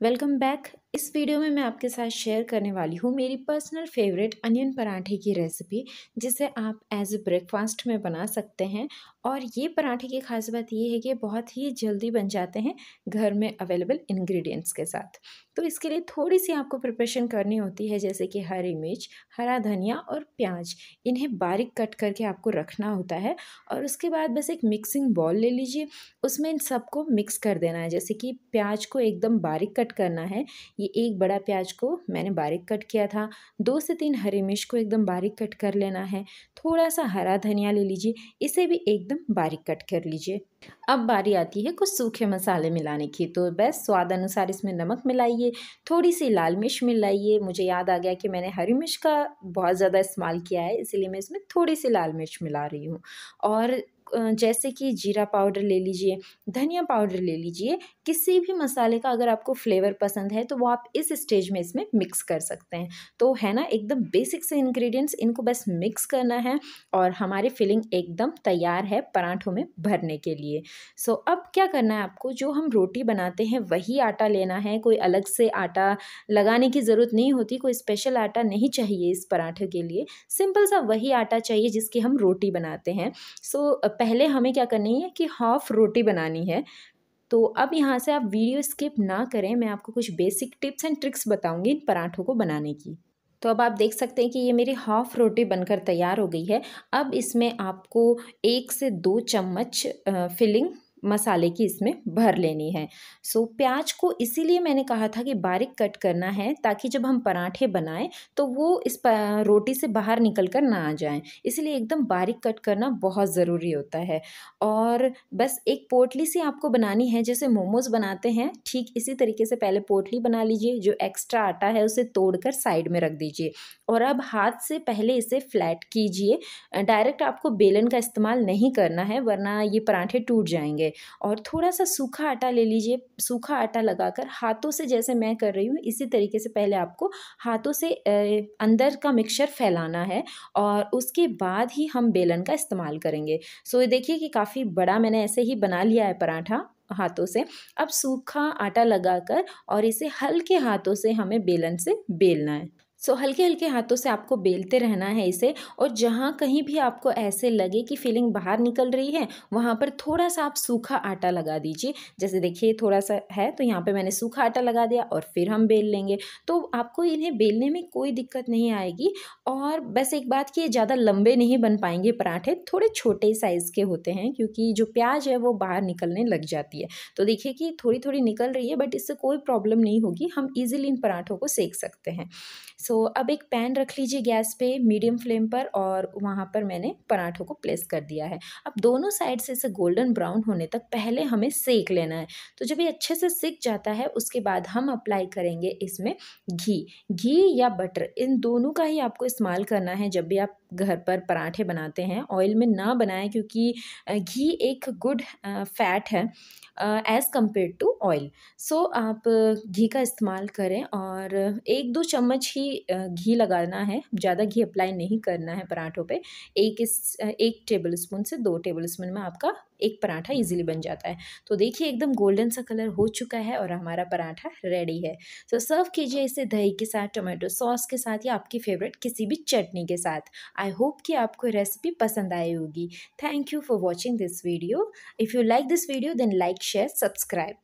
Welcome back. इस video में मैं आपके साथ शेयर करने वाली हूँ मेरी पर्सनल फेवरेट अनियन पराठे की रेसिपी जिसे आप एज ए ब्रेकफास्ट में बना सकते हैं और ये पराठे की खास बात ये है कि बहुत ही जल्दी बन जाते हैं घर में अवेलेबल इंग्रेडिएंट्स के साथ तो इसके लिए थोड़ी सी आपको प्रिपरेशन करनी होती है जैसे कि हरी मिर्च हरा धनिया और प्याज इन्हें बारीक कट करके आपको रखना होता है और उसके बाद बस एक मिक्सिंग बॉल ले लीजिए उसमें इन सबको मिक्स कर देना है जैसे कि प्याज को एकदम बारीक कट करना है ये एक बड़ा प्याज को मैंने बारीक कट किया था दो से तीन हरी मिर्च को एकदम बारीक कट कर लेना है थोड़ा सा हरा धनिया ले लीजिए इसे भी एकदम बारीक कट कर लीजिए अब बारी आती है कुछ सूखे मसाले मिलाने की तो बस स्वाद अनुसार इसमें नमक मिलाइए थोड़ी सी लाल मिर्च मिलाइए मुझे याद आ गया कि मैंने हरी मिर्च का बहुत ज़्यादा इस्तेमाल किया है इसलिए मैं इसमें थोड़ी सी लाल मिर्च मिला रही हूँ और जैसे कि जीरा पाउडर ले लीजिए धनिया पाउडर ले लीजिए किसी भी मसाले का अगर आपको फ्लेवर पसंद है तो वो आप इस स्टेज में इसमें मिक्स कर सकते हैं तो है ना एकदम बेसिक से इंग्रेडिएंट्स इनको बस मिक्स करना है और हमारी फिलिंग एकदम तैयार है पराठों में भरने के लिए सो so, अब क्या करना है आपको जो हम रोटी बनाते हैं वही आटा लेना है कोई अलग से आटा लगाने की ज़रूरत नहीं होती कोई स्पेशल आटा नहीं चाहिए इस पराठे के लिए सिंपल सा वही आटा चाहिए जिसकी हम रोटी बनाते हैं सो so, पहले हमें क्या करनी है कि हाफ रोटी बनानी है तो अब यहाँ से आप वीडियो स्किप ना करें मैं आपको कुछ बेसिक टिप्स एंड ट्रिक्स बताऊँगी इन पराठों को बनाने की तो अब आप देख सकते हैं कि ये मेरी हाफ़ रोटी बनकर तैयार हो गई है अब इसमें आपको एक से दो चम्मच फिलिंग मसाले की इसमें भर लेनी है सो so, प्याज को इसीलिए मैंने कहा था कि बारीक कट करना है ताकि जब हम पराठे बनाएं तो वो इस रोटी से बाहर निकल कर ना आ जाए इसलिए एकदम बारीक कट करना बहुत ज़रूरी होता है और बस एक पोटली सी आपको बनानी है जैसे मोमोज़ बनाते हैं ठीक इसी तरीके से पहले पोटली बना लीजिए जो एक्स्ट्रा आटा है उसे तोड़ कर साइड में रख दीजिए और अब हाथ से पहले इसे फ्लैट कीजिए डायरेक्ट आपको बेलन का इस्तेमाल नहीं करना है वरना ये पराठे टूट जाएंगे और थोड़ा सा सूखा आटा ले लीजिए सूखा आटा लगाकर हाथों से जैसे मैं कर रही हूँ इसी तरीके से पहले आपको हाथों से अंदर का मिक्सचर फैलाना है और उसके बाद ही हम बेलन का इस्तेमाल करेंगे सो ये देखिए कि काफ़ी बड़ा मैंने ऐसे ही बना लिया है पराठा हाथों से अब सूखा आटा लगाकर और इसे हल्के हाथों से हमें बेलन से बेलना है सो हल्के हल्के हाथों से आपको बेलते रहना है इसे और जहाँ कहीं भी आपको ऐसे लगे कि फीलिंग बाहर निकल रही है वहाँ पर थोड़ा सा आप सूखा आटा लगा दीजिए जैसे देखिए थोड़ा सा है तो यहाँ पे मैंने सूखा आटा लगा दिया और फिर हम बेल लेंगे तो आपको इन्हें बेलने में कोई दिक्कत नहीं आएगी और बस एक बात कि ये ज़्यादा लंबे नहीं बन पाएंगे पराठे थोड़े छोटे साइज़ के होते हैं क्योंकि जो प्याज है वो बाहर निकलने लग जाती है तो देखिए कि थोड़ी थोड़ी निकल रही है बट इससे कोई प्रॉब्लम नहीं होगी हम ईजिली इन पराठों को सेक सकते हैं सो सो अब एक पैन रख लीजिए गैस पे मीडियम फ्लेम पर और वहाँ पर मैंने पराठों को प्लेस कर दिया है अब दोनों साइड से इसे गोल्डन ब्राउन होने तक पहले हमें सेक लेना है तो जब ये अच्छे से सेक जाता है उसके बाद हम अप्लाई करेंगे इसमें घी घी या बटर इन दोनों का ही आपको इस्तेमाल करना है जब भी आप घर पर पराठे बनाते हैं ऑयल में ना बनाएं क्योंकि घी एक गुड फैट है as compare to oil so आप घी का इस्तेमाल करें और एक दो चम्मच ही घी लगाना है ज़्यादा घी अप्लाई नहीं करना है पराठों पे एक इस एक टेबल स्पून से दो टेबल स्पून में आपका एक पराठा इजीली बन जाता है तो देखिए एकदम गोल्डन सा कलर हो चुका है और हमारा पराठा रेडी है तो सर्व कीजिए इसे दही के साथ टोमेटो सॉस के साथ या आपकी फेवरेट किसी भी चटनी के साथ आई होप कि आपको रेसिपी पसंद आई होगी thank you for watching this video if you like this video then like share subscribe